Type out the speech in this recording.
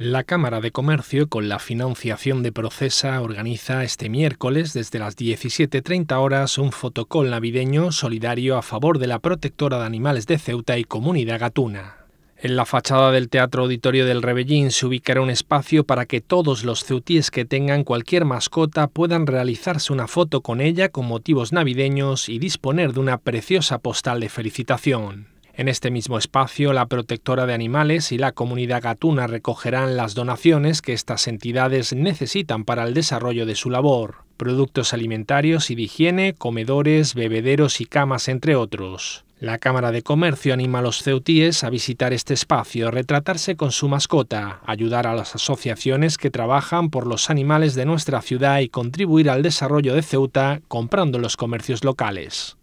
La Cámara de Comercio, con la financiación de Procesa, organiza este miércoles desde las 17.30 horas un fotocol navideño solidario a favor de la protectora de animales de Ceuta y comunidad gatuna. En la fachada del Teatro Auditorio del Rebellín se ubicará un espacio para que todos los ceutíes que tengan cualquier mascota puedan realizarse una foto con ella con motivos navideños y disponer de una preciosa postal de felicitación. En este mismo espacio, la protectora de animales y la comunidad gatuna recogerán las donaciones que estas entidades necesitan para el desarrollo de su labor, productos alimentarios y de higiene, comedores, bebederos y camas, entre otros. La Cámara de Comercio anima a los ceutíes a visitar este espacio, retratarse con su mascota, ayudar a las asociaciones que trabajan por los animales de nuestra ciudad y contribuir al desarrollo de Ceuta comprando los comercios locales.